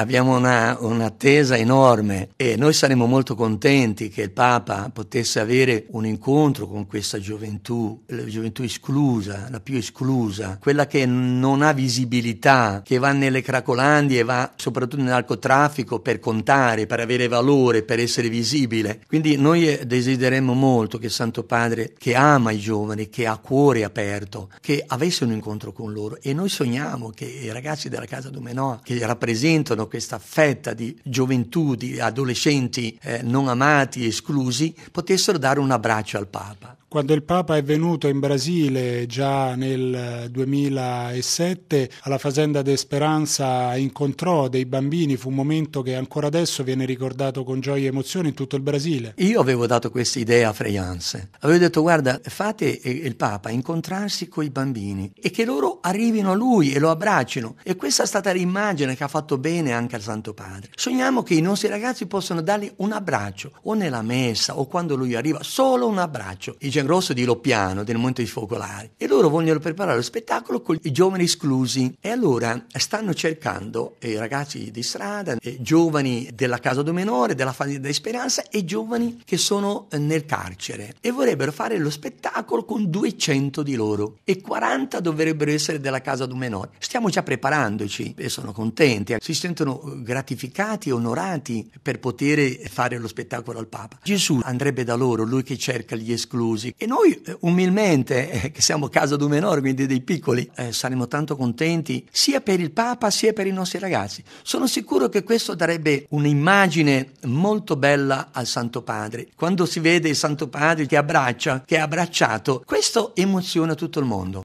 abbiamo una, un'attesa enorme e noi saremmo molto contenti che il Papa potesse avere un incontro con questa gioventù, la gioventù esclusa, la più esclusa, quella che non ha visibilità, che va nelle cracolandie, va soprattutto nel narcotraffico per contare, per avere valore, per essere visibile. Quindi noi eh, desideremmo molto che il Santo Padre, che ama i giovani, che ha cuore aperto, che avesse un incontro con loro e noi sogniamo che i ragazzi della Casa Domenò, che rappresentano questa fetta di gioventù, di adolescenti eh, non amati, esclusi, potessero dare un abbraccio al Papa. Quando il Papa è venuto in Brasile già nel 2007 eh, alla Fazenda de Esperanza incontrò dei bambini, fu un momento che ancora adesso viene ricordato con gioia e emozione in tutto il Brasile. Io avevo dato questa idea a Freianse, avevo detto guarda fate eh, il Papa incontrarsi con i bambini e che loro arrivino a lui e lo abbraccino e questa è stata l'immagine che ha fatto bene anche al Santo Padre. Sogniamo che i nostri ragazzi possano dargli un abbraccio o nella messa o quando lui arriva, solo un abbraccio. I Grosso di Loppiano, del Monte di Focolari, e loro vogliono preparare lo spettacolo con i giovani esclusi. E allora stanno cercando eh, ragazzi di strada, eh, giovani della Casa do Menore, della Famiglia dell'Esperanza e giovani che sono eh, nel carcere e vorrebbero fare lo spettacolo con 200 di loro e 40 dovrebbero essere della Casa do Menore. Stiamo già preparandoci e sono contenti, eh. si sentono eh, gratificati, onorati per poter fare lo spettacolo al Papa. Gesù andrebbe da loro, lui che cerca gli esclusi, oggi. E noi eh, umilmente, eh, che siamo casa d'un menore, quindi dei piccoli, eh, saremo tanto contenti sia per il Papa sia per i nostri ragazzi. Sono sicuro che questo darebbe un'immagine molto bella al Santo Padre. Quando si vede il Santo Padre che abbraccia, che è abbracciato, questo emoziona tutto il mondo.